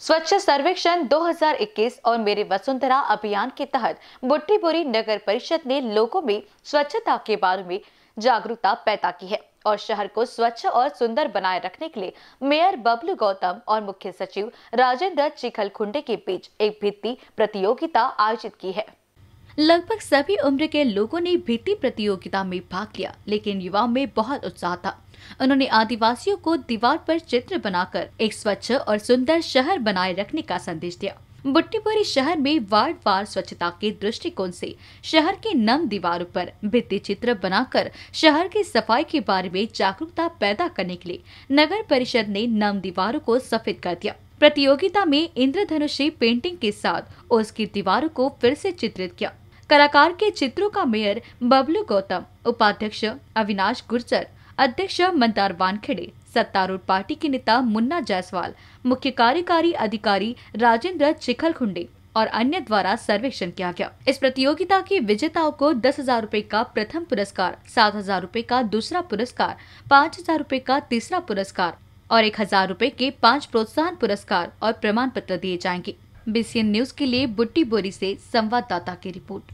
स्वच्छ सर्वेक्षण 2021 और मेरे वसुंधरा अभियान के तहत बुट्टीपुरी नगर परिषद ने लोगों में स्वच्छता के बारे में जागरूकता पैदा की है और शहर को स्वच्छ और सुंदर बनाए रखने के लिए मेयर बबलू गौतम और मुख्य सचिव राजेंद्र चिखल खुंडे के बीच एक भित्ती प्रतियोगिता आयोजित की है लगभग सभी उम्र के लोगों ने भीटी प्रतियोगिता में भाग लिया लेकिन युवाओं में बहुत उत्साह था उन्होंने आदिवासियों को दीवार पर चित्र बनाकर एक स्वच्छ और सुंदर शहर बनाए रखने का संदेश दिया बुट्टीपुरी शहर में वार्ड वार स्वच्छता के दृष्टिकोण से शहर की नम दीवारों पर भित्ति चित्र बनाकर शहर की सफाई के बारे में जागरूकता पैदा करने के लिए नगर परिषद ने नम दीवारों को सफेद कर दिया प्रतियोगिता में इंद्रधनुषी पेंटिंग के साथ उसकी दीवारों को फिर से चित्रित किया कलाकार के चित्रों का मेयर बबलू गौतम उपाध्यक्ष अविनाश गुर्जर अध्यक्ष मंदार वानखेड़े सत्तारूढ़ पार्टी के नेता मुन्ना जायसवाल मुख्य कार्यकारी अधिकारी राजेंद्र चिखलखुंडे और अन्य द्वारा सर्वेक्षण किया गया इस प्रतियोगिता के विजेताओं को दस हजार रूपए का प्रथम पुरस्कार सात हजार रूपए का दूसरा पुरस्कार पाँच हजार रूपए का तीसरा पुरस्कार और एक हजार रूपए के पाँच प्रोत्साहन पुरस्कार और प्रमाण पत्र दिए जाएंगे बीसीएन न्यूज के लिए बुट्टी बोरी से संवाददाता की रिपोर्ट